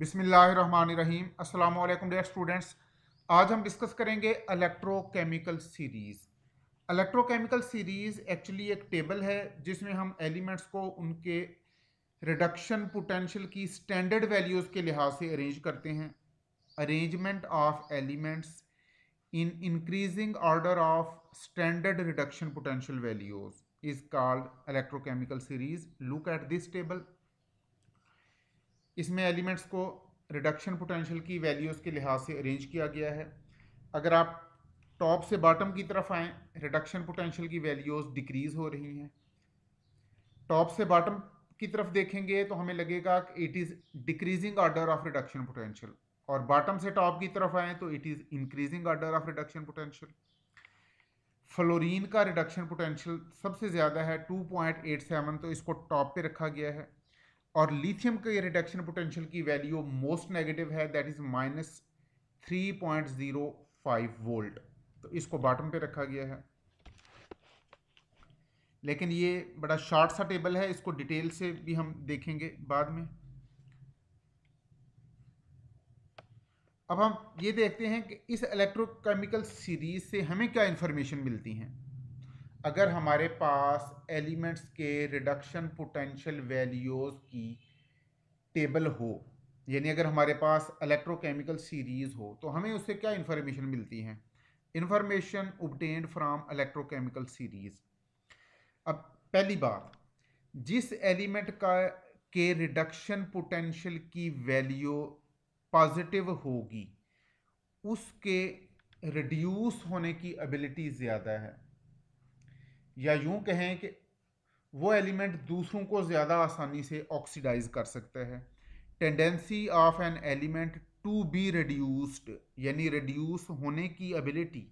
बिसमीम अल्लाम dear students आज हम डिस्कस करेंगे electrochemical series electrochemical series actually एक टेबल है जिसमें हम एलिमेंट्स को उनके रिडक्शन पोटेंशियल की स्टैंडर्ड वैल्यूज़ के लिहाज से अरेंज करते हैं arrangement of elements in increasing order of standard reduction potential values is called electrochemical series look at this table इसमें एलिमेंट्स को रिडक्शन पोटेंशियल की वैल्यूज़ के लिहाज से अरेंज किया गया है अगर आप टॉप से बॉटम की तरफ आएँ रिडक्शन पोटेंशियल की वैल्यूज़ डिक्रीज़ हो रही हैं टॉप से बॉटम की तरफ देखेंगे तो हमें लगेगा कि it is decreasing order of reduction potential और बॉटम से टॉप की तरफ आएँ तो it is increasing order of reduction potential fluorine का रिडक्शन पोटेंशियल सबसे ज़्यादा है 2.87 तो इसको टॉप पे रखा गया है और लिथियम के रिडक्शन पोटेंशियल की वैल्यू मोस्ट नेगेटिव है that is minus three point zero five volt तो इसको बॉटम पे रखा गया है लेकिन ये बड़ा शॉर्ट सा टेबल है इसको डिटेल से भी हम देखेंगे बाद में अब हम ये देखते हैं कि इस इलेक्ट्रोकेमिकल सीरीज से हमें क्या इंफॉर्मेशन मिलती हैं अगर हमारे पास एलिमेंट्स के रिडक्शन पोटेंशियल वैल्यूज़ की टेबल हो यानी अगर हमारे पास इलेक्ट्रोकेमिकल सीरीज़ हो तो हमें उससे क्या इन्फॉर्मेशन मिलती है information obtained from electrochemical series अब पहली बात जिस एलिमेंट का के रिडक्शन पोटेंशियल की वैल्यू पॉजिटिव होगी उसके रिड्यूस होने की एबिलिटी ज़्यादा है या यूं कहें कि वो एलिमेंट दूसरों को ज़्यादा आसानी से ऑक्सीडाइज कर सकता है tendency of an element to be reduced यानी रिड्यूस होने की ability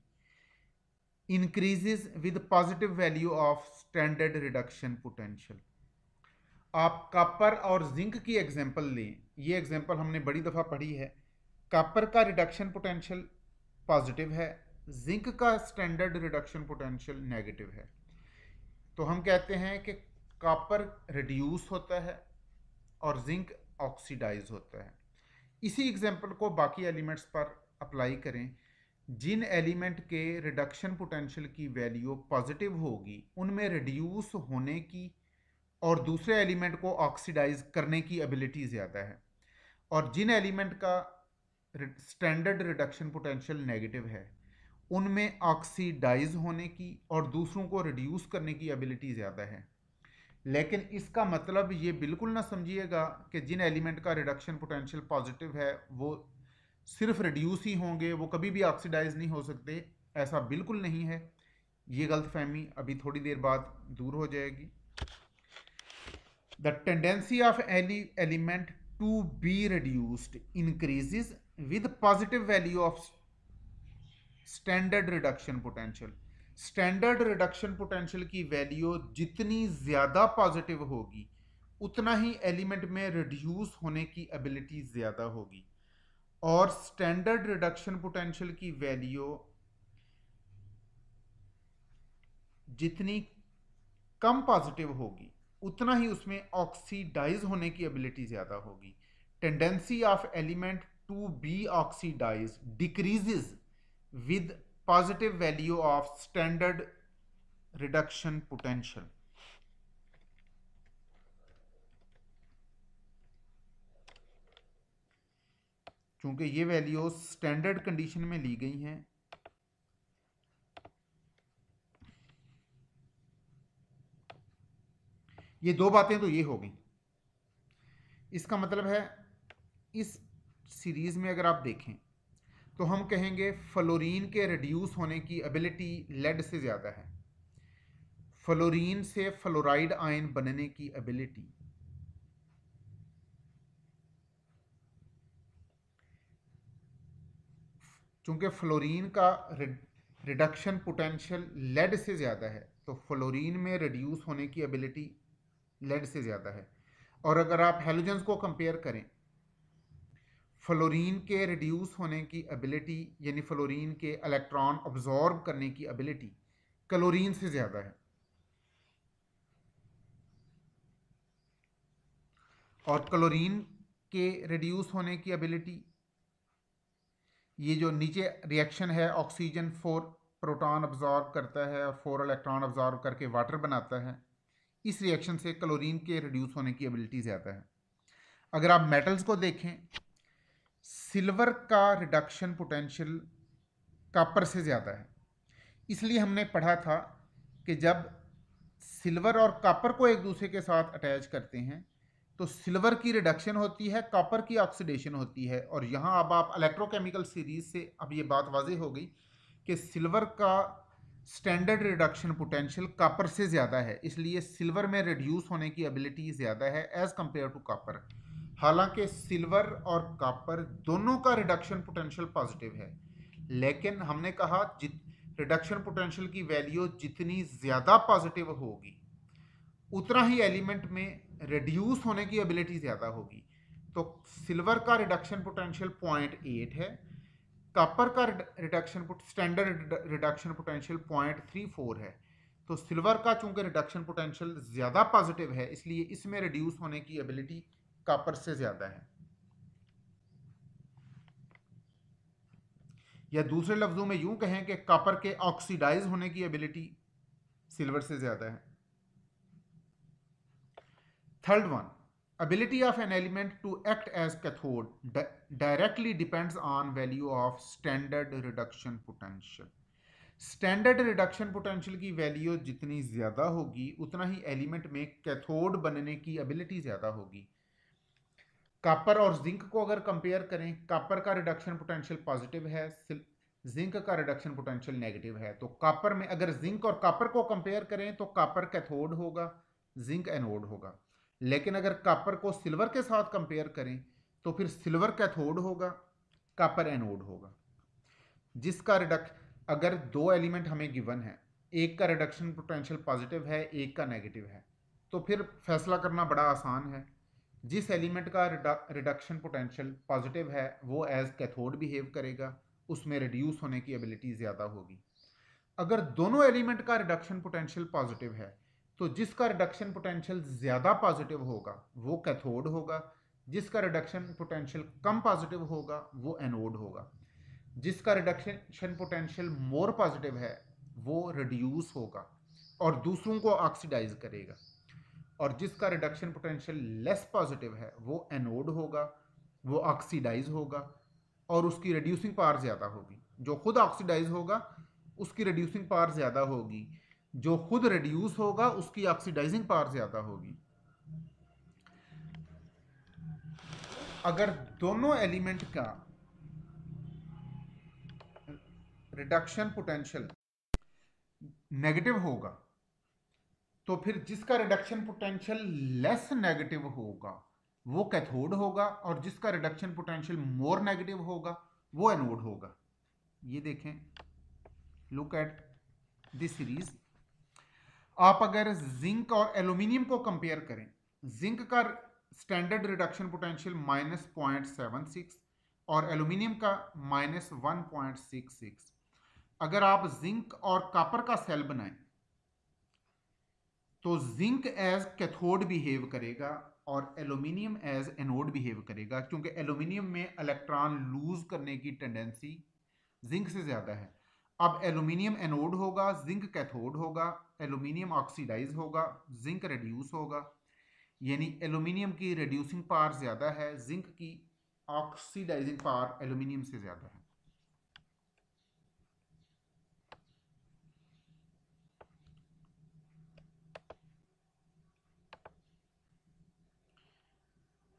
increases with positive value of standard reduction potential आप कापर और जिंक की एग्जांपल लें ये एग्जांपल हमने बड़ी दफ़ा पढ़ी है कापर का रिडक्शन पोटेंशियल पॉजिटिव है जिंक का स्टैंडर्ड रिडक्शन पोटेंशियल नेगेटिव है तो हम कहते हैं कि कॉपर रिड्यूस होता है और जिंक ऑक्सीडाइज होता है इसी एग्जांपल को बाकी एलिमेंट्स पर अप्लाई करें जिन एलिमेंट के रिडक्शन पोटेंशियल की वैल्यू पॉजिटिव होगी उनमें रिड्यूस होने की और दूसरे एलिमेंट को ऑक्सीडाइज करने की एबिलिटी ज़्यादा है और जिन एलिमेंट का स्टैंडर्ड रिडक्शन पोटेंशियल नेगेटिव है उनमें ऑक्सीडाइज होने की और दूसरों को रिड्यूस करने की एबिलिटी ज़्यादा है लेकिन इसका मतलब ये बिल्कुल ना समझिएगा कि जिन एलिमेंट का रिडक्शन पोटेंशियल पॉजिटिव है वो सिर्फ रिड्यूस ही होंगे वो कभी भी ऑक्सीडाइज नहीं हो सकते ऐसा बिल्कुल नहीं है ये गलत फहमी अभी थोड़ी देर बाद दूर हो जाएगी the tendency of ele element to be reduced increases with positive value of standard reduction potential standard reduction potential की वैल्यू जितनी ज़्यादा पॉजिटिव होगी उतना ही एलिमेंट में रिड्यूस होने की एबिलिटी ज़्यादा होगी और स्टैंडर्ड रिडक्शन पोटेंशियल की वैल्यू जितनी कम पॉजिटिव होगी उतना ही उसमें ऑक्सीडाइज होने की एबिलिटी ज़्यादा होगी tendency of element to be oxidise decreases with positive value of standard reduction potential. क्योंकि ये वैल्यू स्टैंडर्ड कंडीशन में ली गई हैं ये दो बातें तो ये हो गई इसका मतलब है इस सीरीज में अगर आप देखें तो हम कहेंगे फ्लोरीन के रिड्यूस होने की एबिलिटी लेड से ज़्यादा है फ्लोरीन से फ्लोराइड आयन बनने की एबिलिटी चूंकि फ्लोरीन का रिडक्शन पोटेंशियल लेड से ज़्यादा है तो फ्लोरीन में रिड्यूस होने की एबिलिटी लेड से ज़्यादा है और अगर आप हेलोजेंस को कंपेयर करें फ्लोरीन के रिड्यूस होने की एबिलिटी यानी फ्लोरीन के इलेक्ट्रॉन ऑब्जॉर्ब करने की एबिलिटी क्लोरीन से ज़्यादा है और क्लोरीन के रिड्यूस होने की एबिलिटी ये जो नीचे रिएक्शन है ऑक्सीजन फोर प्रोटॉन ऑब्जॉर्ब करता है और फोर इलेक्ट्रॉन ऑब्जॉर्ब करके वाटर बनाता है इस रिएक्शन से क्लोरीन के रिड्यूस होने की एबिलिटी ज़्यादा है अगर आप मेटल्स को देखें सिल्वर का रिडक्शन पोटेंशियल कापर से ज़्यादा है इसलिए हमने पढ़ा था कि जब सिल्वर और कापर को एक दूसरे के साथ अटैच करते हैं तो सिल्वर की रिडक्शन होती है कापर की ऑक्सीडेशन होती है और यहाँ अब आप इलेक्ट्रोकेमिकल सीरीज से अब ये बात वाजे हो गई कि सिल्वर का स्टैंडर्ड रिडक्शन पोटेंशियल कापर से ज़्यादा है इसलिए सिल्वर में रिड्यूस होने की एबिलिटी ज़्यादा है एज़ कम्पेयर टू कापर हालांकि सिल्वर और कापर दोनों का रिडक्शन पोटेंशियल पॉजिटिव है लेकिन हमने कहा जित रिडक्शन पोटेंशियल की वैल्यू जितनी ज़्यादा पॉजिटिव होगी उतना ही एलिमेंट में रिड्यूस होने की एबिलिटी ज़्यादा होगी तो सिल्वर का रिडक्शन पोटेंशियल पॉइंट एट है कॉपर का reduction standard reduction potential point three four है तो सिल्वर का चूंकि रिडक्शन पोटेंशियल ज़्यादा पॉजिटिव है इसलिए इसमें रिड्यूस होने की एबिलिटी कापर से ज़्यादा है या दूसरे लफ्ज़ों में यूं कहें कि कापर के ऑक्सीडाइज होने की एबिलिटी सिल्वर से ज़्यादा है third one ability of an element to act as cathode directly depends on value of standard reduction potential standard reduction potential की वैल्यू जितनी ज़्यादा होगी उतना ही एलिमेंट में कैथोड बनने की एबिलिटी ज़्यादा होगी कापर और जिंक को अगर कंपेयर करें कापर का रिडक्शन पोटेंशियल पॉजिटिव है जिंक का रिडक्शन पोटेंशियल नेगेटिव है तो कापर में अगर जिंक और कापर को कंपेयर करें तो कापर कैथोड होगा जिंक एनोड होगा लेकिन अगर कापर को सिल्वर के साथ कंपेयर करें तो फिर सिल्वर कैथोड होगा कापर एनोड होगा जिसका रिडक्ट अगर दो एलिमेंट हमें गिवन है एक का रिडक्शन पोटेंशियल पॉजिटिव है एक का नेगेटिव है तो फिर फैसला करना बड़ा आसान है जिस एलिमेंट का रिडक्शन पोटेंशियल पॉजिटिव है वो एज कैथोड बिहेव करेगा उसमें रिड्यूस होने की एबिलिटी ज़्यादा होगी अगर दोनों एलिमेंट का रिडक्शन पोटेंशियल पॉजिटिव है तो जिसका रिडक्शन पोटेंशियल ज़्यादा पॉजिटिव होगा वो कैथोड होगा जिसका रिडक्शन पोटेंशियल कम पॉजिटिव होगा वो एनोड होगा जिसका रिडक्शन पोटेंशियल मोर पॉजिटिव है वो रिड्यूस होगा और दूसरों को ऑक्सीडाइज करेगा और जिसका रिडक्शन पोटेंशियल लेस पॉजिटिव है वो एनोड होगा वो ऑक्सीडाइज होगा और उसकी रिड्यूसिंग पावर ज़्यादा होगी जो खुद ऑक्सीडाइज होगा उसकी रिड्यूसिंग पावर ज़्यादा होगी जो खुद रिड्यूस होगा उसकी ऑक्सीडाइजिंग पावर ज़्यादा होगी अगर दोनों एलिमेंट का रिडक्शन पोटेंशियल नेगेटिव होगा तो फिर जिसका रिडक्शन पोटेंशियल लेस नेगेटिव होगा वो कैथोड होगा और जिसका रिडक्शन पोटेंशियल मोर नेगेटिव होगा वो एनोड होगा ये देखें लुक एट दिस सीरीज आप अगर जिंक और एल्यूमिनियम को कंपेयर करें जिंक का standard reduction potential minus point seven six और एल्यूमिनियम का minus one point six six अगर आप जिंक और कापर का सेल बनाएं तो जिंक एज कैथोड बिहेव करेगा और एलुमिनियम एज एनोड बिहेव करेगा क्योंकि एलुमिनियम में इलेक्ट्रॉन लूज करने की टेंडेंसी जिंक से ज़्यादा है अब एलुमिनियम एनोड होगा जिंक कैथोड होगा एलुमिनियम ऑक्सीडाइज होगा जिंक रिड्यूस होगा यानी एलुमिनियम की रिड्यूसिंग पावर ज़्यादा है जिंक की ऑक्सीडाइजिंग पावर एलुमिनियम से ज़्यादा है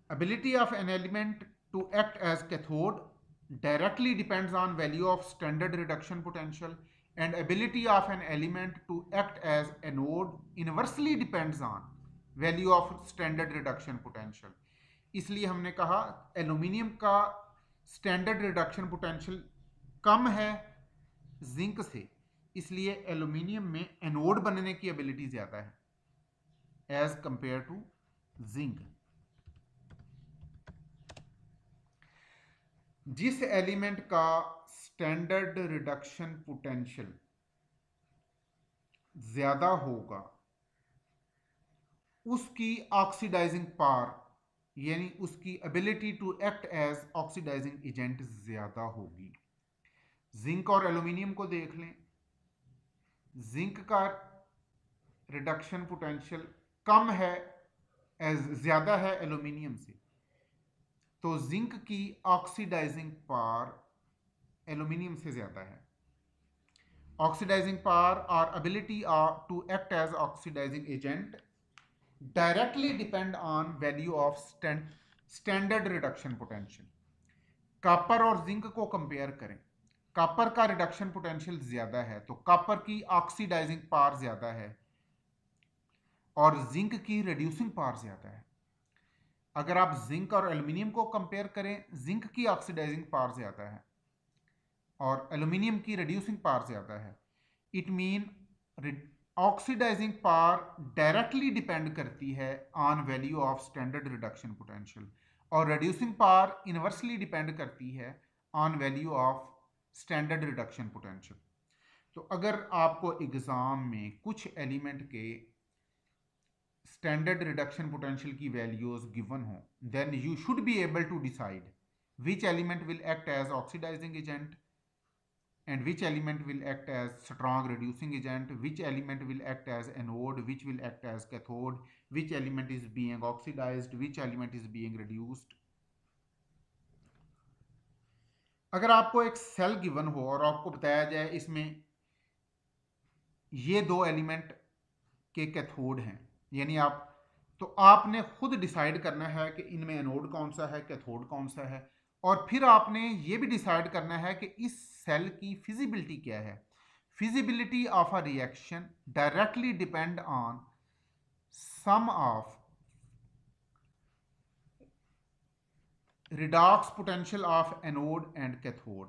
ability of an element to act as cathode directly depends on value of standard reduction potential and ability of an element to act as anode inversely depends on value of standard reduction potential इसलिए हमने कहा aluminium का standard reduction potential कम है zinc से इसलिए aluminium में anode बनने की एबिलिटी ज़्यादा है एज कंपेयर टू जिंक जिस एलिमेंट का स्टैंडर्ड रिडक्शन पोटेंशियल ज़्यादा होगा उसकी ऑक्सीडाइजिंग पावर यानी उसकी ability to act as oxidising agent ज़्यादा होगी जिंक और एल्यूमिनियम को देख लें जिंक का रिडक्शन पोटेंशियल कम है एज ज़्यादा है एल्यूमिनियम से तो जिंक की ऑक्सीडाइजिंग पावर एल्यूमिनियम से ज़्यादा है ऑक्सीडाइजिंग पावर और ability to act as oxidising agent directly depend on value of standard reduction potential copper और जिंक को कंपेयर करें कापर का रिडक्शन पोटेंशियल ज़्यादा है तो कापर की ऑक्सीडाइजिंग पावर ज़्यादा है और जिंक की रिड्यूसिंग पावर ज़्यादा है अगर आप जिंक और एल्युमिनियम को कंपेयर करें जिंक की ऑक्सीडाइजिंग पावर ज़्यादा है और एल्युमिनियम की रिड्यूसिंग पावर ज़्यादा है it mean oxidising power directly depend करती है on value of standard reduction potential और रिड्यूसिंग पावर इन्वर्सली डिपेंड करती है on value of standard reduction potential तो अगर आपको एग्ज़ाम में कुछ एलिमेंट के स्टैंडर्ड रिडक्शन पोटेंशियल की वैल्यूज गिवन हो then you should be able to decide which element will act as oxidising agent and which element will act as strong reducing agent which element will act as anode which will act as cathode which element is being oxidise which element is being reduced अगर आपको एक cell given हो और आपको बताया जाए इसमें ये दो एलिमेंट के कैथोड हैं यानी आप तो आपने खुद डिसाइड करना है कि इनमें एनोड कौन सा है कैथोड कौन सा है और फिर आपने ये भी डिसाइड करना है कि इस सेल की फिजिबिलिटी क्या है feasibility of a reaction directly depend on sum of redox potential of anode and cathode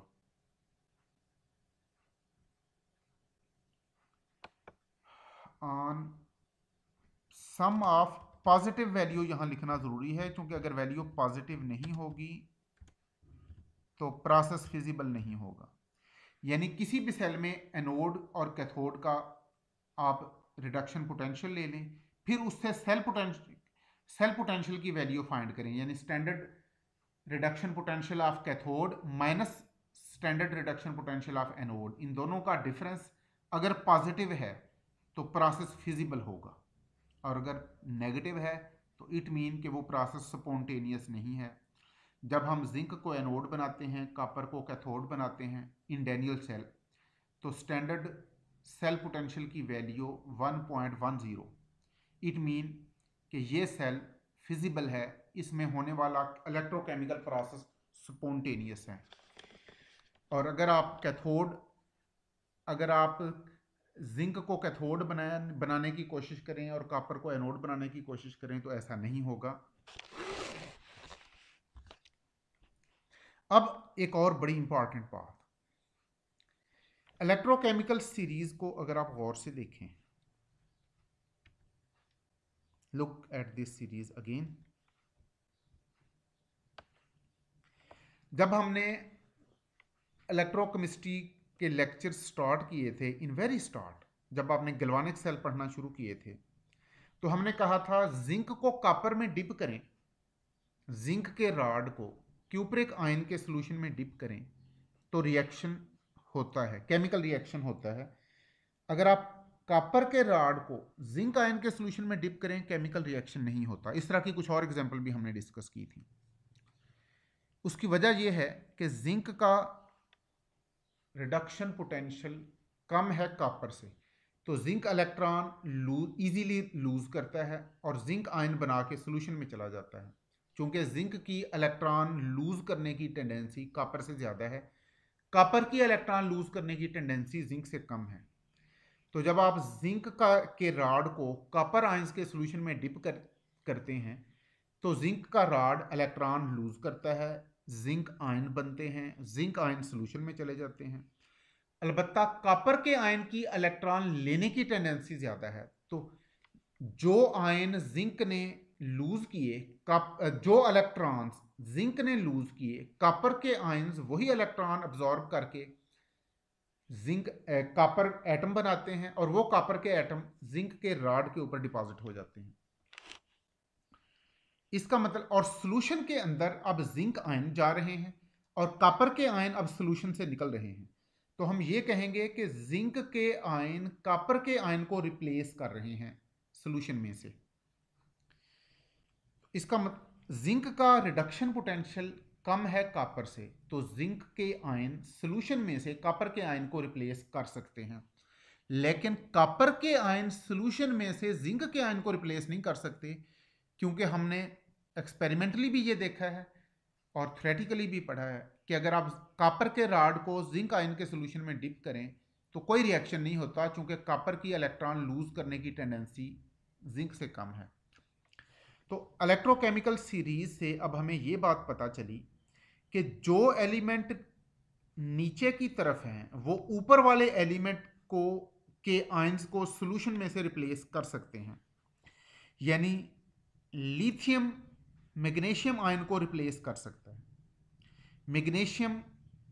on sum of positive value यहां लिखना ज़रूरी है क्योंकि अगर वैल्यू पॉजिटिव नहीं होगी तो प्रोसेस फिजिबल नहीं होगा यानी किसी भी सेल में एनोड और कैथोड का आप रिडक्शन पोटेंशियल ले लें फिर उससे सेल पोटेंशियल सेल पोटेंशियल की वैल्यू फाइंड करें यानी standard reduction potential of cathode minus standard reduction potential of anode इन दोनों का डिफरेंस अगर पॉजिटिव है तो प्रोसेस फिजिबल होगा और अगर नेगेटिव है तो इट मीन कि वो प्रोसेस स्पोंटेनियस नहीं है जब हम जिंक को एनोड बनाते हैं कापर को कैथोड बनाते हैं इन डेनियल सेल तो स्टैंडर्ड सेल पोटेंशियल की वैल्यू 1.10 इट मीन कि ये सेल फिजिबल है इसमें होने वाला इलेक्ट्रोकेमिकल प्रोसेस स्पोंटेनियस है और अगर आप कैथोड अगर आप जिंक को कैथोड बनाया बनाने की कोशिश करें और कॉपर को एनोड बनाने की कोशिश करें तो ऐसा नहीं होगा अब एक और बड़ी इंपॉर्टेंट बात इलेक्ट्रोकेमिकल सीरीज को अगर आप गौर से देखें look at this series again जब हमने इलेक्ट्रोकेमिस्ट्री के लेक्चर स्टार्ट किए थे इन वेरी स्टार्ट जब आपने गलवानिक सेल पढ़ना शुरू किए थे तो हमने कहा था जिंक को कापर में डिप करें जिंक के राड को क्यूपरिक आयन के सोल्यूशन में डिप करें तो रिएक्शन होता है केमिकल रिएक्शन होता है अगर आप कापर के राड को जिंक आयन के सोल्यूशन में डिप करें केमिकल रिएक्शन नहीं होता इस तरह की कुछ और एग्जाम्पल भी हमने डिस्कस की थी उसकी वजह यह है कि जिंक का रिडक्शन पोटेंशियल कम है कापर से तो zinc electron lose easily lose करता है और जिंक आयन बना के सोल्यूशन में चला जाता है चूँकि जिंक की इलेक्ट्रॉन लूज करने की टेंडेंसी कापर से ज़्यादा है कापर की इलेक्ट्रॉन लूज करने की टेंडेंसी जिंक से कम है तो जब आप जिंक का के राड को कापर आयंस के सोल्यूशन में डिप कर करते हैं तो जिंक का राड इलेक्ट्रॉन लूज करता है जिंक आयन बनते हैं जिंक आयन सोल्यूशन में चले जाते हैं अलबत् कापर के आयन की इलेक्ट्रॉन लेने की टेंडेंसी ज़्यादा है तो जो आयन जिंक ने लूज किए जो इलेक्ट्रॉन्स जिंक ने लूज किए कापर के आयन्स वही इलेक्ट्रॉन अब्जॉर्ब करके जिंक कापर एटम बनाते हैं और वो कापर के एटम जिंक के राड के ऊपर डिपॉजिट हो जाते हैं इसका मतलब और सोलूशन के अंदर अब जिंक आयन जा रहे हैं और कापर के आयन अब सोलूशन से निकल रहे हैं तो हम ये कहेंगे कि जिंक के आयन कापर के आयन को रिप्लेस कर रहे हैं सोल्यूशन में से इसका मत जिंक का रिडक्शन पोटेंशियल कम है कापर से तो जिंक के आयन सोलूशन में से कापर के आयन को रिप्लेस कर सकते हैं लेकिन कापर के आयन सोलूशन में से जिंक के आयन को रिप्लेस नहीं कर सकते क्योंकि हमने एक्सपेरिमेंटली भी ये देखा है और थ्रेटिकली भी पढ़ा है कि अगर आप कापर के राड को जिंक आयन के सोल्यूशन में डिप करें तो कोई रिएक्शन नहीं होता चूँकि कापर की इलेक्ट्रॉन लूज करने की टेंडेंसी जिंक से कम है तो इलेक्ट्रोकेमिकल सीरीज से अब हमें ये बात पता चली कि जो एलिमेंट नीचे की तरफ हैं वो ऊपर वाले एलिमेंट को के आयंस को सॉल्यूशन में से रिप्लेस कर सकते हैं यानी लिथियम मैग्नीशियम आयन को रिप्लेस कर सकता है मैग्नीशियम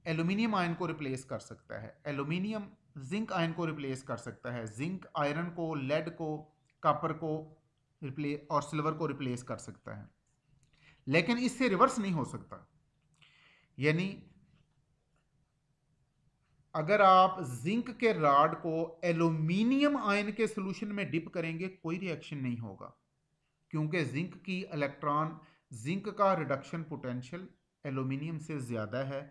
एल्यूमिनियम आयन को रिप्लेस कर सकता है एल्यूमिनियम जिंक आयन को रिप्लेस कर सकता है जिंक आयरन को लेड को कापर को रिप्ले और सिल्वर को रिप्लेस कर सकता है लेकिन इससे रिवर्स नहीं हो सकता यानी अगर आप जिंक के राड को एलुमिनियम आयन के सोल्यूशन में डिप करेंगे कोई रिएक्शन नहीं होगा क्योंकि जिंक की इलेक्ट्रॉन जिंक का रिडक्शन पोटेंशियल एलुमिनियम से ज़्यादा है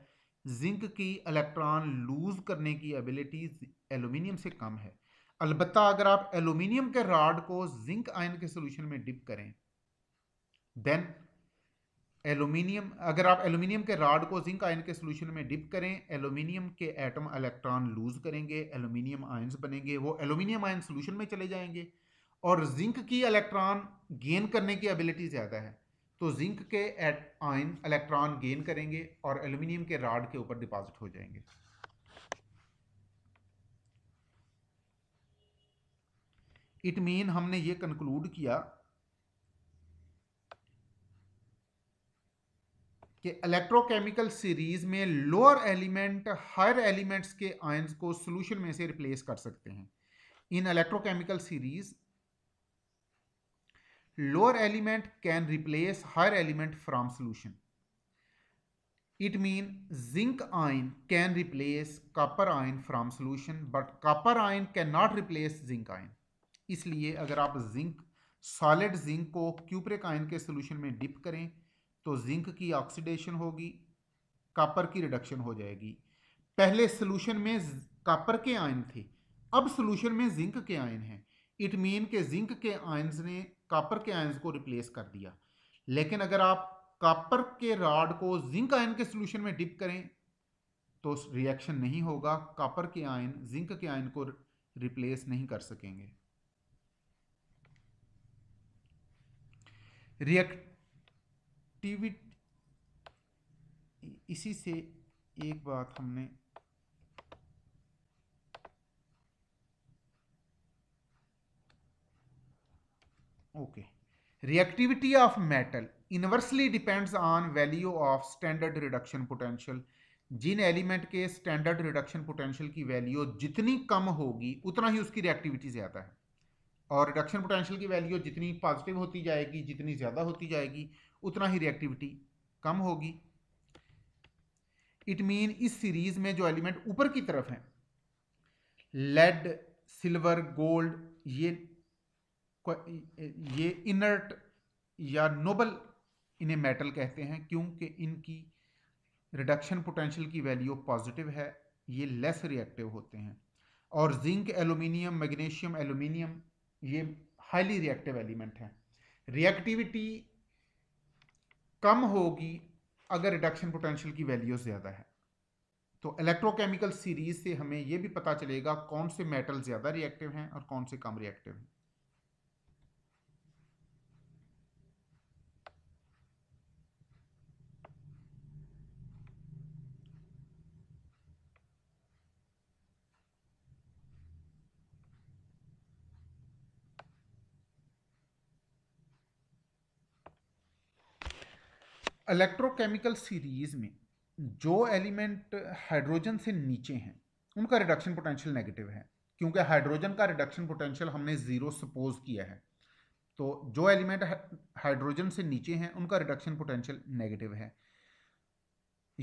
जिंक की इलेक्ट्रॉन लूज़ करने की एबिलिटी एल्यूमिनियम से कम है अलबत्त अगर आप एलुमिनियम के राड को जिंक आयन के सोल्यूशन में डिप करें देन एलुमिनियम अगर आप एल्यूमिनियम के राड को जिंक आयन के सोल्यूशन में डिप करें एलुमिनियम के एटम इलेक्ट्रॉन लूज़ करेंगे एलुमिनियम आयन्स बनेंगे वो एल्यूमिनियम आयन सोल्यूशन में चले जाएंगे और जिंक की इलेक्ट्रॉन गेन करने की एबिलिटी ज़्यादा है तो जिंक के एट आयन इलेक्ट्रॉन गेन करेंगे और एल्यूमिनियम के राड के ऊपर डिपॉजिट हो जाएंगे इट मीन हमने ये कंक्लूड किया कि इलेक्ट्रोकेमिकल सीरीज में लोअर एलिमेंट हायर एलिमेंट्स के आयंस को सॉल्यूशन में से रिप्लेस कर सकते हैं in electrochemical series lower element can replace higher element from solution. It means zinc ion can replace copper ion from solution but copper ion cannot replace zinc ion. इसलिए अगर आप zinc solid zinc को cupric ion के solution में dip करें तो zinc की oxidation होगी कापर की रिडक्शन हो जाएगी पहले सोल्यूशन में कापर के आयन थे अब सोल्यूशन में जिंक के आयन हैं इट मीन के जिंक के आयन्स ने कापर के आयंस को रिप्लेस कर दिया लेकिन अगर आप कापर के राड को जिंक आयन के सोल्यूशन में डिप करें तो रिएक्शन नहीं होगा कापर के आयन जिंक के आयन को रिप्लेस नहीं कर सकेंगे रिएक्टिविटी इसी से एक बात हमने okay reactivity of metal inversely depends on value of standard reduction potential जिन एलिमेंट के स्टैंडर्ड रिडक्शन पोटेंशियल की वैल्यू जितनी कम होगी उतना ही उसकी रिएक्टिविटी ज़्यादा है और रिडक्शन पोटेंशियल की वैल्यू जितनी पॉजिटिव होती जाएगी जितनी ज़्यादा होती जाएगी उतना ही रिएक्टिविटी कम होगी इट मीन इस सीरीज में जो एलिमेंट ऊपर की तरफ हैं लेड सिल्वर गोल्ड ये ये इनर्ट या नोबल इन्हें मेटल कहते हैं क्योंकि इनकी रिडक्शन पोटेंशियल की वैल्यू पॉजिटिव है ये लेस रिएक्टिव होते हैं और जिंक एलुमिनियम मैग्नीशियम एलुमिनियम ये हाईली रिएक्टिव एलिमेंट हैं रिएक्टिविटी कम होगी अगर रिडक्शन पोटेंशियल की वैल्यू ज़्यादा है तो इलेक्ट्रोकेमिकल सीरीज से हमें यह भी पता चलेगा कौन से मेटल ज़्यादा रिएक्टिव हैं और कौन से कम रिएक्टिव हैं इलेक्ट्रोकेमिकल सीरीज में जो एलिमेंट हाइड्रोजन से नीचे हैं उनका रिडक्शन पोटेंशियल नेगेटिव है क्योंकि हाइड्रोजन का रिडक्शन पोटेंशियल हमने ज़ीरो सपोज किया है तो जो एलिमेंट हाइड्रोजन से नीचे हैं उनका रिडक्शन पोटेंशियल नेगेटिव है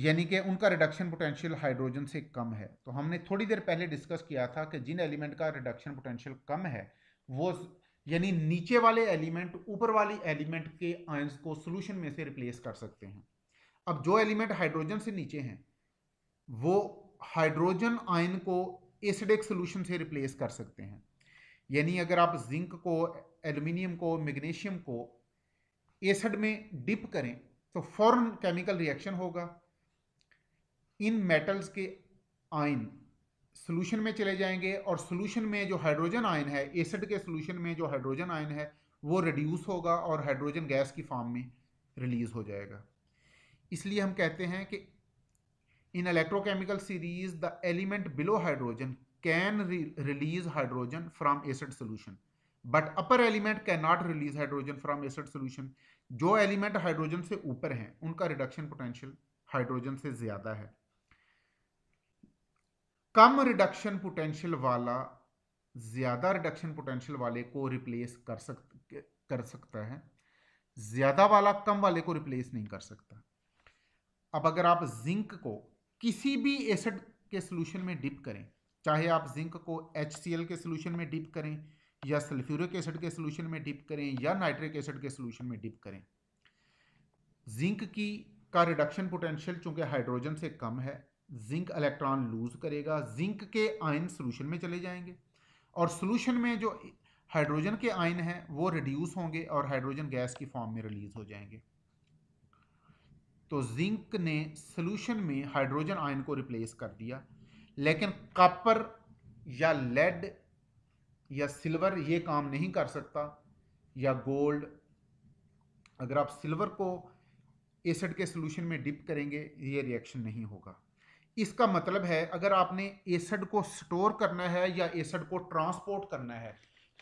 यानी कि उनका रिडक्शन पोटेंशियल हाइड्रोजन से कम है तो हमने थोड़ी देर पहले डिस्कस किया था कि जिन एलिमेंट का रिडक्शन पोटेंशियल कम है वो यानी नीचे वाले एलिमेंट ऊपर वाली एलिमेंट के आयंस को सोल्यूशन में से रिप्लेस कर सकते हैं अब जो एलिमेंट हाइड्रोजन से नीचे हैं वो हाइड्रोजन आयन को एसिडिक सोल्यूशन से रिप्लेस कर सकते हैं यानी अगर आप जिंक को एल्युमिनियम को मैग्नीशियम को एसिड में डिप करें तो फ़ौरन केमिकल रिएक्शन होगा इन मेटल्स के आयन सोल्यूशन में चले जाएंगे और सोल्यूशन में जो हाइड्रोजन आयन है एसिड के सोल्यूशन में जो हाइड्रोजन आयन है वो रिड्यूस होगा और हाइड्रोजन गैस की फॉर्म में रिलीज हो जाएगा इसलिए हम कहते हैं कि in electrochemical series the element below hydrogen can release hydrogen from acid solution but upper element can not release hydrogen from acid solution जो एलिमेंट हाइड्रोजन से ऊपर हैं उनका रिडक्शन पोटेंशियल हाइड्रोजन से ज़्यादा है कम रिडक्शन पोटेंशियल वाला ज़्यादा रिडक्शन पोटेंशियल वाले को रिप्लेस कर सक कर सकता है ज़्यादा वाला कम वाले को रिप्लेस नहीं कर सकता अब अगर आप जिंक को किसी भी एसिड के सोल्यूशन में डिप करें चाहे आप जिंक को एच के सोल्यूशन में डिप करें या सल्फ्यूरिक एसिड के सोल्यूशन में डिप करें या नाइट्रिक एसिड के सोल्यूशन में डिप करें जिंक की का रिडक्शन पोटेंशियल चूंकि हाइड्रोजन से कम है जिंक इलेक्ट्रॉन लूज करेगा जिंक के आयन सोल्यूशन में चले जाएंगे और सोल्यूशन में जो हाइड्रोजन के आयन हैं वो रिड्यूस होंगे और हाइड्रोजन गैस की फॉर्म में रिलीज हो जाएंगे तो जिंक ने सोल्यूशन में हाइड्रोजन आयन को रिप्लेस कर दिया लेकिन कॉपर या लेड या सिल्वर ये काम नहीं कर सकता या गोल्ड अगर आप सिल्वर को एसिड के सोल्यूशन में डिप करेंगे ये रिएक्शन नहीं होगा इसका मतलब है अगर आपने एसड को स्टोर करना है या एसड को ट्रांसपोर्ट करना है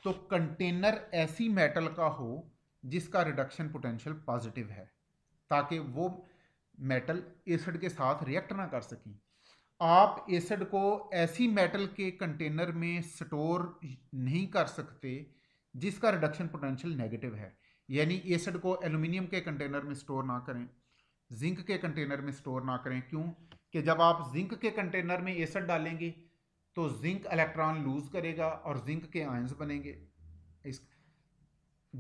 तो कंटेनर ऐसी मेटल का हो जिसका रिडक्शन पोटेंशियल पॉजिटिव है ताकि वो मेटल एसड के साथ रिएक्ट ना कर सकें आप एसड को ऐसी मेटल के कंटेनर में स्टोर नहीं कर सकते जिसका रिडक्शन पोटेंशियल नेगेटिव है यानी एसड को एल्यूमिनियम के कंटेनर में स्टोर ना करें जिंक के कंटेनर में स्टोर ना करें क्यों कि जब आप जिंक के कंटेनर में एसड डालेंगे तो जिंक इलेक्ट्रॉन लूज करेगा और जिंक के आयंस बनेंगे इस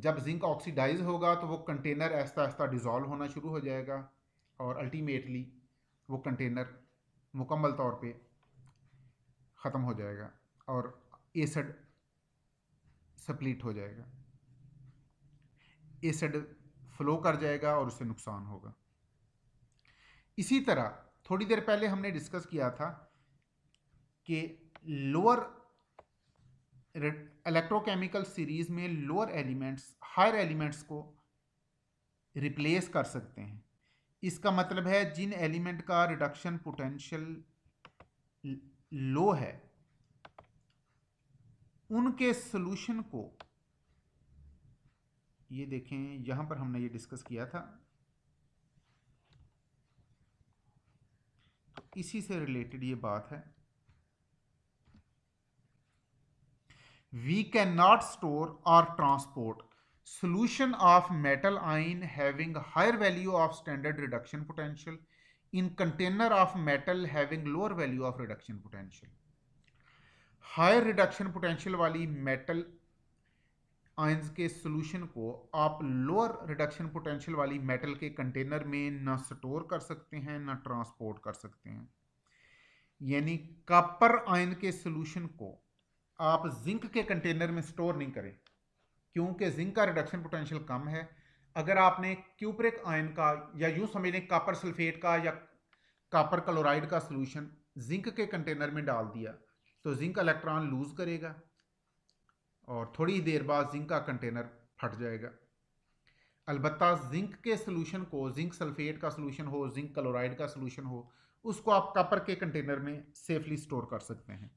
जब जिंक ऑक्सीडाइज होगा तो वो कंटेनर ऐसा ऐसा डिज़ोल्व होना शुरू हो जाएगा और अल्टीमेटली वो कंटेनर मुकम्मल तौर पे ख़त्म हो जाएगा और एसड सप्लीट हो जाएगा एसड फ्लो कर जाएगा और उससे नुकसान होगा इसी तरह थोड़ी देर पहले हमने डिस्कस किया था कि लोअर इलेक्ट्रोकेमिकल सीरीज में लोअर एलिमेंट्स हायर एलिमेंट्स को रिप्लेस कर सकते हैं इसका मतलब है जिन एलिमेंट का रिडक्शन पोटेंशियल लो है उनके सॉल्यूशन को ये देखें यहाँ पर हमने ये डिस्कस किया था इसी से रिलेटेड ये बात है वी कैन नॉट स्टोर और transport solution of metal ion having higher value of standard reduction potential in container of metal having lower value of reduction potential higher reduction potential वाली metal ions के solution को आप lower reduction potential वाली metal के container में ना store कर सकते हैं ना ट्रांसपोर्ट कर सकते हैं यानी कापर आयन के सॉल्यूशन को आप जिंक के कंटेनर में स्टोर नहीं करें क्योंकि जिंक का रिडक्शन पोटेंशियल कम है अगर आपने क्यूपरिक आयन का या यूं समझ लें कापर सल्फेट का या कापर क्लोराइड का सोल्यूशन जिंक के कंटेनर में डाल दिया तो जिंक इलेक्ट्रॉन लूज़ करेगा और थोड़ी देर बाद जिंक का कंटेनर फट जाएगा अलबत् जिंक के सोल्यूशन को जिंक सल्फेट का सोल्यूशन हो जिंक क्लोराइड का सोलूशन हो उसको आप कपर के कंटेनर में सेफली स्टोर कर सकते हैं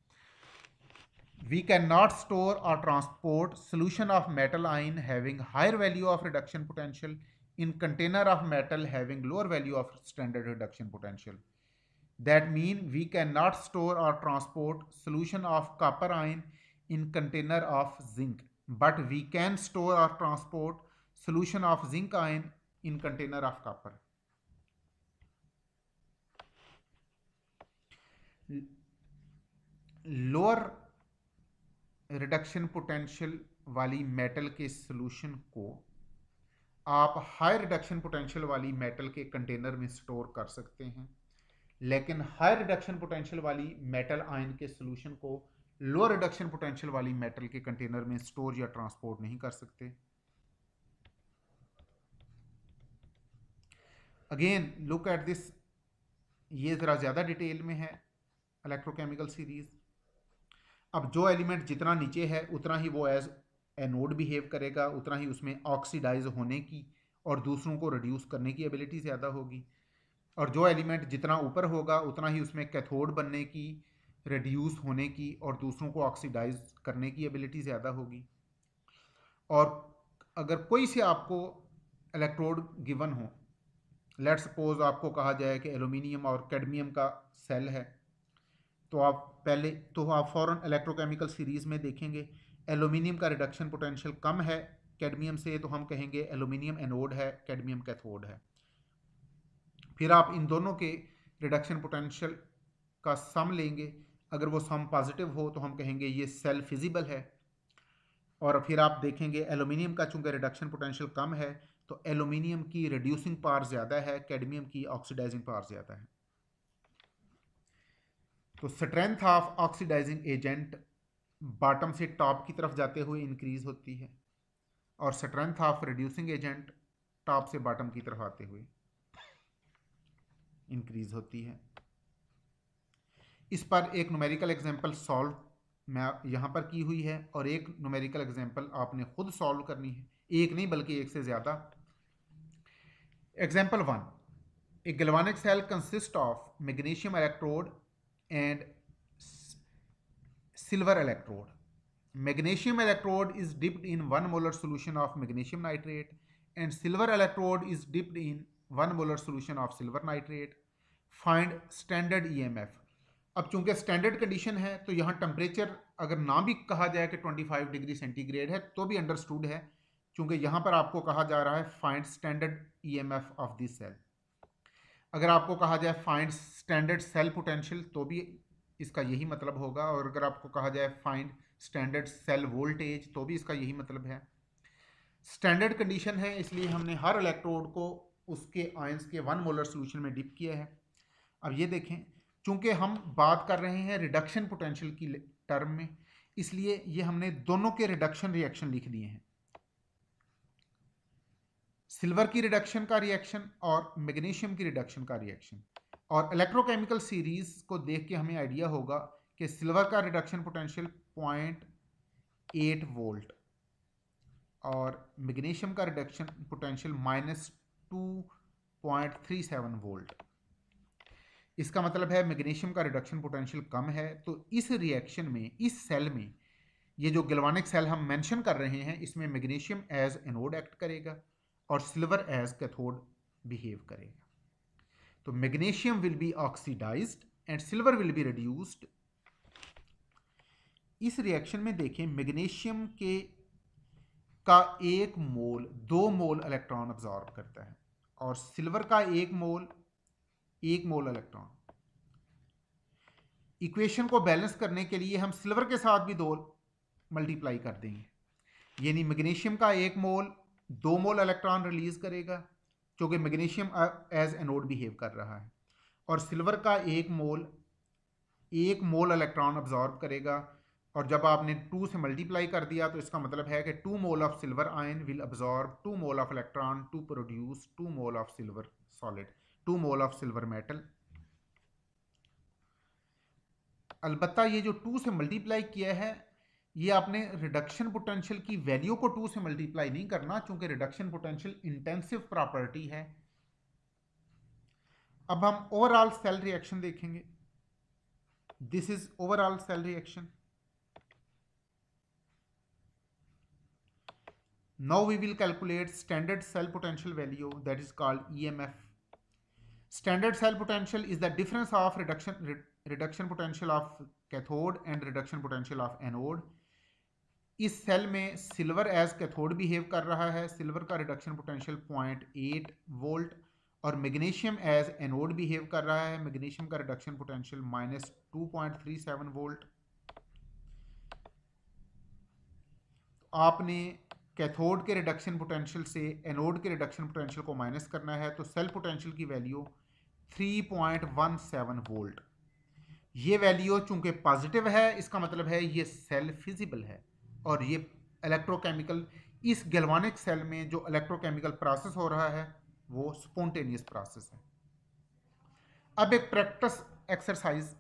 वी कैन नॉट स्टोर और transport solution of metal ion having higher value of reduction potential in container of metal having lower value of standard reduction potential that mean we can not store और transport solution of copper ion in container of zinc but we can store or transport solution of zinc ion in container of copper lower reduction potential वाली metal के solution को आप high reduction potential वाली metal के container में store कर सकते हैं लेकिन हाई रिडक्शन पोटेंशियल वाली मेटल आयन के सोल्यूशन को लोअर रिडक्शन पोटेंशियल वाली मेटल के कंटेनर में स्टोर या ट्रांसपोर्ट नहीं कर सकते अगेन लुक एट दिस ये ज़रा ज़्यादा डिटेल में है इलेक्ट्रोकेमिकल सीरीज अब जो एलिमेंट जितना नीचे है उतना ही वो एज एनोड बिहेव करेगा उतना ही उसमें ऑक्सीडाइज होने की और दूसरों को रिड्यूस करने की एबिलिटी ज़्यादा होगी और जो एलिमेंट जितना ऊपर होगा उतना ही उसमें कैथोड बनने की रिड्यूस होने की और दूसरों को ऑक्सीडाइज करने की एबिलिटी ज़्यादा होगी और अगर कोई से आपको इलेक्ट्रोड गिवन हो लेट सपोज आपको कहा जाए कि एलुमिनियम और कैडमियम का सेल है तो आप पहले तो आप फ़ौर इलेक्ट्रोकेमिकल सीरीज़ में देखेंगे एलुमिनियम का रिडक्शन पोटेंशियल कम है कैडमियम से तो हम कहेंगे एलुमिनियम एनोड है कैडमियम कैथोड है फिर आप इन दोनों के रिडक्शन पोटेंशियल का सम लेंगे अगर वो सम पॉजिटिव हो तो हम कहेंगे ये सेल फिजिबल है और फिर आप देखेंगे एलुमिनियम का चूंकि रिडक्शन पोटेंशियल कम है तो एलुमिनियम की रिड्यूसिंग पावर ज़्यादा है कैडमियम की ऑक्सीडाइजिंग पावर ज़्यादा है तो strength of oxidising agent bottom से टॉप की तरफ जाते हुए इंक्रीज होती है और strength of reducing agent top से बॉटम की तरफ आते हुए इंक्रीज होती है इस पर एक नुमेरिकल एग्जाम्पल सॉल्व मैं यहाँ पर की हुई है और एक नुमेरिकल एग्जाम्पल आपने खुद सॉल्व करनी है एक नहीं बल्कि एक से ज़्यादा example one a galvanic cell consist of magnesium electrode and silver electrode magnesium electrode is dipped in one molar solution of magnesium nitrate and silver electrode is dipped in one molar solution of silver nitrate find standard E अब चूंकि standard condition है तो यहाँ temperature अगर ना भी कहा जाए कि 25 डिग्री सेंटीग्रेड है तो भी अंडरस्टूड है चूंकि यहाँ पर आपको कहा जा रहा है find standard EMF of this cell अगर आपको कहा जाए फाइंड स्टैंडर्ड सेल पोटेंशियल तो भी इसका यही मतलब होगा और अगर आपको कहा जाए फाइंड स्टैंडर्ड सेल वोल्टेज तो भी इसका यही मतलब है स्टैंडर्ड कंडीशन है इसलिए हमने हर इलेक्ट्रोड को उसके आयंस के वन मोलर सोल्यूशन में डिप किया है अब ये देखें चूंकि हम बात कर रहे हैं रिडक्शन पोटेंशियल की टर्म में इसलिए ये हमने दोनों के रिडक्शन रिएक्शन लिख दिए हैं सिल्वर की रिडक्शन का रिएक्शन और मैग्नीशियम की रिडक्शन का रिएक्शन और इलेक्ट्रोकेमिकल सीरीज को देख के हमें आइडिया होगा कि सिल्वर का reduction potential point eight volt और मैग्नीशियम का reduction potential minus two point three seven volt इसका मतलब है मैग्नीशियम का रिडक्शन पोटेंशियल कम है तो इस रिएक्शन में इस सेल में ये जो गिलवानिक सेल हम मेंशन कर रहे हैं इसमें मैग्नीशियम एज एनोड एक्ट करेगा और सिल्वर एज कैथोड बिहेव करेगा तो magnesium will be oxidise and silver will be reduced इस रिएक्शन में देखें मैग्नीशियम के का एक मोल दो मोल इलेक्ट्रॉन ऑब्जॉर्व करता है और सिल्वर का एक मोल एक मोल इलेक्ट्रॉन इक्वेशन को बैलेंस करने के लिए हम सिल्वर के साथ भी दो मल्टीप्लाई कर देंगे यानी मैग्नीशियम का एक मोल दो मोल इलेक्ट्रॉन रिलीज करेगा क्योंकि मैग्नीशियम एज एनोड बिहेव कर रहा है और सिल्वर का एक मोल एक मोल इलेक्ट्रॉन ऑब्जॉर्व करेगा और जब आपने टू से मल्टीप्लाई कर दिया तो इसका मतलब है कि two mole of silver ion will absorb two mole of electron to produce two mole of silver solid two mole of silver metal अलबत्ता ये जो टू से मल्टीप्लाई किया है ये आपने रिडक्शन पोटेंशियल की वैल्यू को टू से मल्टीप्लाई नहीं करना चूंकि रिडक्शन पोटेंशियल इंटेंसिव प्रॉपर्टी है अब हम ओवरऑल सेल रिएक्शन देखेंगे this is overall cell reaction now we will calculate standard cell potential value that is called emf Standard cell potential is the difference of reduction, re reduction potential of cathode and reduction potential of anode. इस cell में silver as cathode behave कर रहा है silver का reduction potential 0.8 volt और magnesium as anode behave कर रहा है मैग्नीशियम का reduction potential minus two point three seven volt आपने कैथोड के रिडक्शन पोटेंशियल से एनोड के रिडक्शन पोटेंशियल को माइनस करना है तो सेल पोटेंशियल की वैल्यू 3.17 वोल्ट ये वैल्यू चूंकि पॉजिटिव है इसका मतलब है ये सेल फिजिबल है और ये इलेक्ट्रोकेमिकल इस गैल्वानिक सेल में जो इलेक्ट्रोकेमिकल प्रोसेस हो रहा है वो स्पॉन्टेनियस प्रोसेस है अब एक practice exercise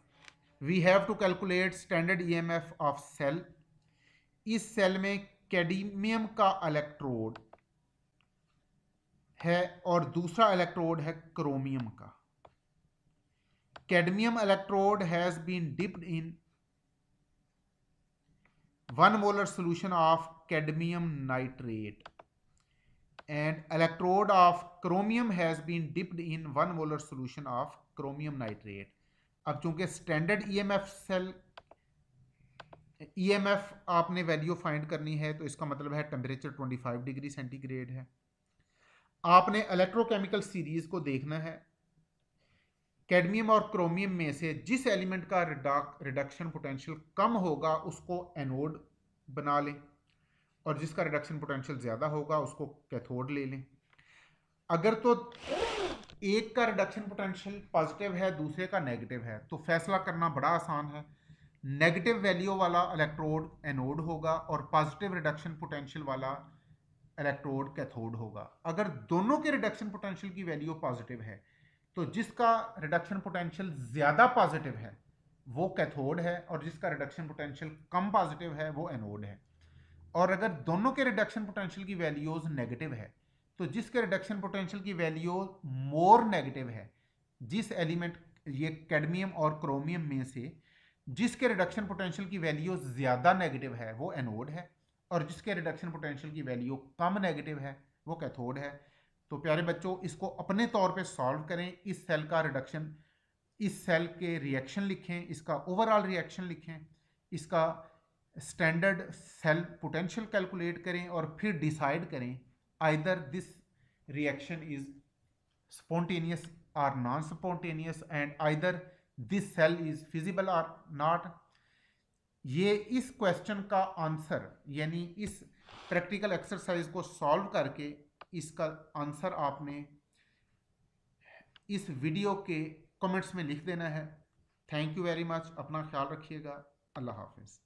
we have to calculate standard EMF of cell इस सेल में कैडमियम का इलेक्ट्रोड है और दूसरा इलेक्ट्रोड है क्रोमियम का cadmium electrode has been dipped in one molar solution of cadmium nitrate and electrode of chromium has been dipped in one molar solution of chromium nitrate अब चूंकि standard EMF cell E M F आपने value find करनी है तो इसका मतलब है temperature twenty five degree centigrade है आपने इलेक्ट्रोकेमिकल सीरीज को देखना है कैडमियम और क्रोमियम में से जिस एलिमेंट का रिडक्शन पोटेंशियल कम होगा उसको एनोड बना लें और जिसका रिडक्शन पोटेंशियल ज़्यादा होगा उसको कैथोड ले लें अगर तो एक का रिडक्शन पोटेंशियल पॉजिटिव है दूसरे का नेगेटिव है तो फैसला करना बड़ा आसान है नेगेटिव वैल्यू वाला इलेक्ट्रोड एनोड होगा और पॉजिटिव रिडक्शन पोटेंशियल वाला इलेक्ट्रोड कैथोड होगा अगर दोनों के रिडक्शन पोटेंशियल की वैल्यू पॉजिटिव है तो जिसका रिडक्शन पोटेंशियल ज़्यादा पॉजिटिव है वो कैथोड है और जिसका रिडक्शन पोटेंशियल कम पॉजिटिव है वो एनोड है और अगर दोनों के रिडक्शन पोटेंशियल की वैल्यूज़ नेगेटिव है तो जिसके रिडक्शन पोटेंशियल की वैल्यूज मोर नेगेटिव है जिस एलिमेंट ये कैडमियम और क्रोमियम में से जिसके रिडक्शन पोटेंशियल की वैल्यू ज़्यादा नेगेटिव है वो एनोड है और जिसके रिडक्शन पोटेंशियल की वैल्यू कम नेगेटिव है वो कैथोड है तो प्यारे बच्चों इसको अपने तौर पे सॉल्व करें इस सेल का रिडक्शन इस सेल के रिएक्शन लिखें इसका ओवरऑल रिएक्शन लिखें इसका स्टैंडर्ड सेल पोटेंशियल कैलकुलेट करें और फिर डिसाइड करें either this reaction is spontaneous or non spontaneous and either this cell is feasible or not ये इस क्वेश्चन का आंसर यानी इस प्रैक्टिकल एक्सरसाइज को सॉल्व करके इसका आंसर आपने इस वीडियो के कमेंट्स में लिख देना है थैंक यू वेरी मच अपना ख्याल रखिएगा अल्लाह हाफिज़